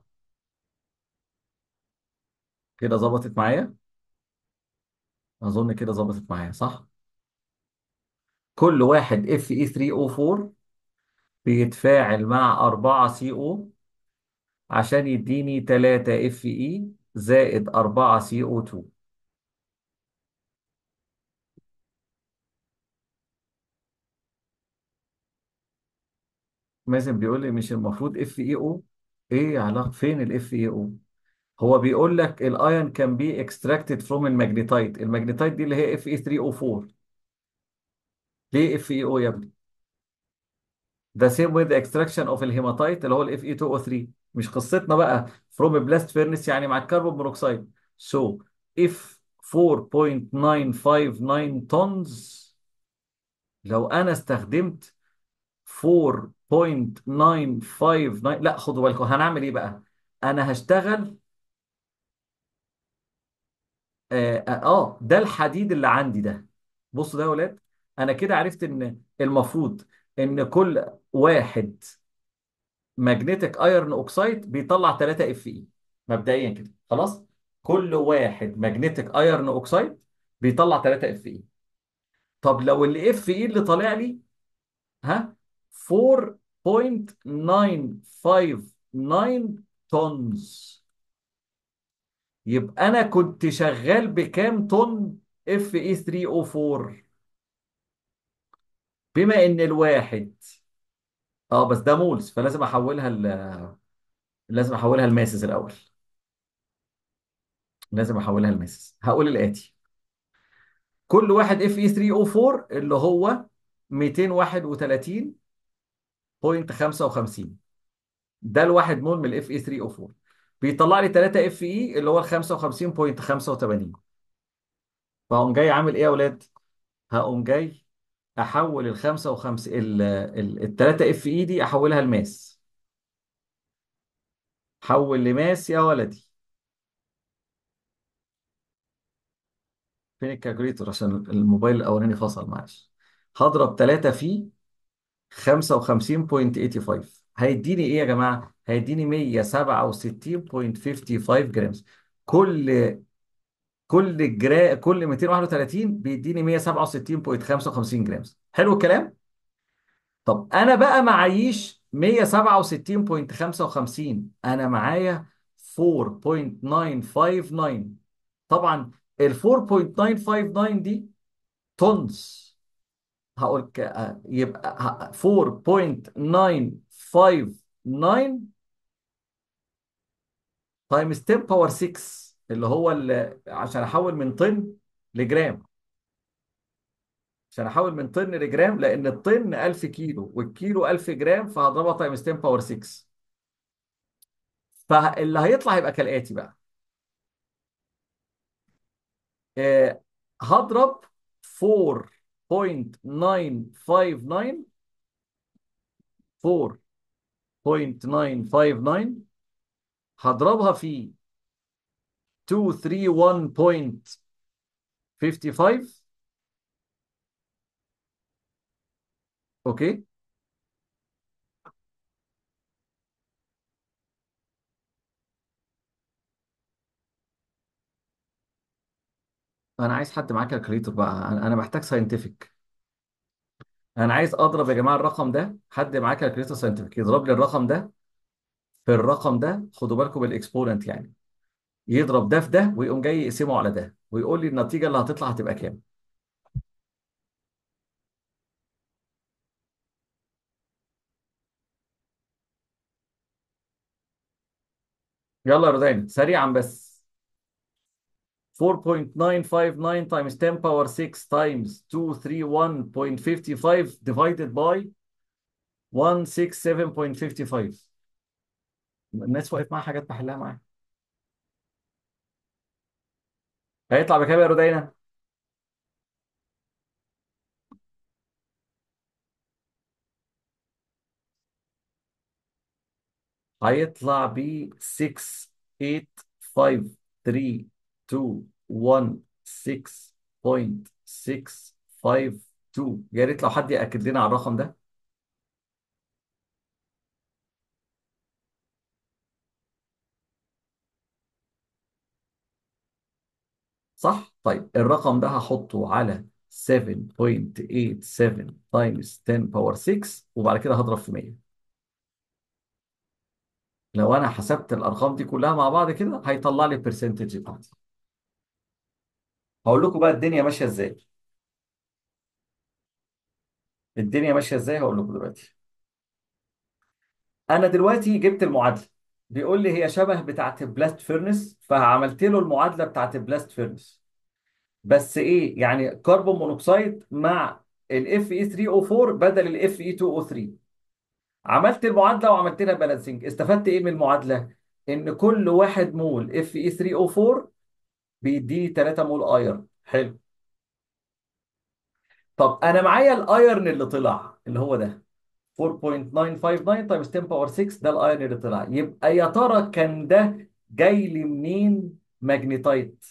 كده ظبطت معايا اظن كده ظبطت معايا صح كل واحد اف اي 3 او 4 بيتفاعل مع 4 سي او عشان يديني 3 اف اي زائد 4 سي او 2 مازن بيقول لي مش المفروض اف اي او ايه علاقه فين الاف اي او e هو بيقول لك الايون كان بي اكستراكتد فروم الماجنيتايت الماجنيتايت دي اللي هي اف اي 3 او 4 ليه اف اي او يا ابني ذا سيم وذ اكستراكشن اوف الهيماتايت اللي هو الاف اي 2 او 3 مش قصتنا بقى فروم بلاست فيرنس يعني مع الكربون مونوكسيد So if 4.959 تونز لو انا استخدمت 4.959 لا خدوا بالكم هنعمل ايه بقى؟ انا هشتغل آه،, آه, اه ده الحديد اللي عندي ده بصوا ده يا ولاد انا كده عرفت ان المفروض ان كل واحد ماجنتيك ايرون اوكسايد بيطلع 3 اف اي مبدئيا كده خلاص كل واحد ماجنتيك ايرون اوكسايد بيطلع 3 اف اي طب لو الاف اي اللي طالع لي ها 4.959 تونز يبقى انا كنت شغال بكام طن اف اي 3 او 4 بما ان الواحد اه بس ده مولز فلازم احولها ل... لازم احولها لماسز الاول لازم احولها لماسز هقول الاتي كل واحد اف اي 3 او 4 اللي هو 231.55 ده الواحد مول من الاف اي 3 او 4 بيطلع لي 3 اف اي اللي هو ال 55.85 فاقوم جاي عامل ايه يا اولاد؟ هقوم جاي احول ال 55 ال 3 اف اي دي احولها لماس حول لماس يا ولدي فين الكالكوليتر عشان الموبايل الاولاني فصل معلش هضرب 3 في 55.85 هيديني ايه يا جماعه؟ هيديني 167.55 جرامز كل كل جرا كل 231 بيديني 167.55 جرامز حلو الكلام؟ طب انا بقى معيش 167.55 انا معايا 4.959 طبعا ال 4.959 دي تونز هقول يبقى 4.9 5 9 تايمز 10 باور 6 اللي هو اللي عشان احول من طن لجرام عشان احول من طن لجرام لان الطن 1000 كيلو والكيلو 1000 جرام فهضربها تايمز 10 باور 6 فاللي هيطلع هيبقى كالاتي بقى آه هضرب 4.959 4 0.959 هضربها في 231.55 اوكي انا عايز حد معاك الكريتور بقى انا محتاج ساينتفك انا عايز اضرب يا جماعه الرقم ده حد معاه كالكوليتر ساينتفك يضرب لي الرقم ده في الرقم ده خدوا بالكم بالاكسبوننت يعني يضرب ده في ده ويقوم جاي يقسمه على ده ويقول لي النتيجه اللي هتطلع هتبقى كام يلا يا رودان سريعا بس 4.959 times 10 power 6 times 231.55 divided by 167.55 الناس واقف معاها حاجات بحلها معاها هيطلع بكام يا رودينا؟ هيطلع ب 6 8 5 3 652 يا ريت لو حد ياكد لنا على الرقم ده صح طيب الرقم ده هحطه على 7.87 تايمز 10 باور 6 وبعد كده هضرب في 100 لو انا حسبت الارقام دي كلها مع بعض كده هيطلع لي البرسنتج بتاعتي هقول لكم بقى الدنيا ماشيه ازاي الدنيا ماشيه ازاي هقول لكم دلوقتي انا دلوقتي جبت المعادله بيقول لي هي شبه بتاعت بلاست فيرنس فعملت له المعادله بتاعت بلاست فيرنس بس ايه يعني كربون مونوكسيد مع الاف اي 3 o 4 بدل الاف اي 2 او 3 عملت المعادله وعملت لها بالانسنج استفدت ايه من المعادله ان كل واحد مول اف اي 3 o 4 بيديني 3 مول ايرن حلو طب انا معايا الايرن اللي طلع اللي هو ده 4.959 تايمز 10 باور 6 ده الايرن اللي طلع يبقى يا ترى كان ده جاي لي منين ماجنيتايت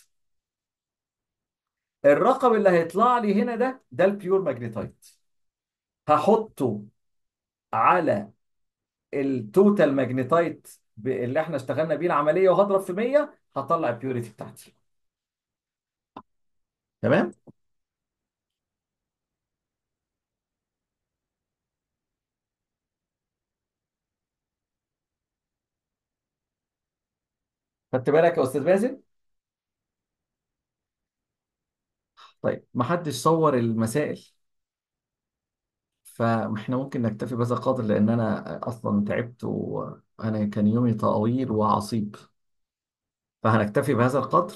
الرقم اللي هيطلع لي هنا ده ده البيور ماجنيتايت هحطه على التوتال ماجنيتايت اللي احنا اشتغلنا بيه العمليه وهضرب في 100 هطلع البيوريتي بتاعتي تمام خدت بالك يا استاذ باسل طيب ما حدش صور المسائل فاحنا ممكن نكتفي بهذا القدر لان انا اصلا تعبت وانا كان يومي طويل وعصيب فهنكتفي بهذا القدر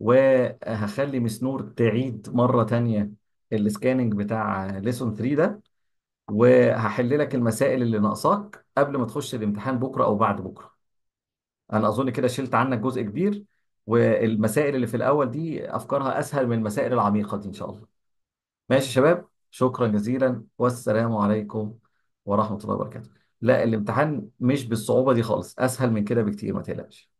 وهخلي مس نور تعيد مرة ثانيه السكاننج بتاع ليسون 3 ده وهحل لك المسائل اللي ناقصاك قبل ما تخش الامتحان بكرة أو بعد بكرة أنا أظن كده شلت عنك جزء كبير والمسائل اللي في الأول دي أفكارها أسهل من المسائل العميقة دي إن شاء الله ماشي يا شباب شكرا جزيلا والسلام عليكم ورحمة الله وبركاته لا الامتحان مش بالصعوبة دي خالص أسهل من كده بكتير ما تقلقش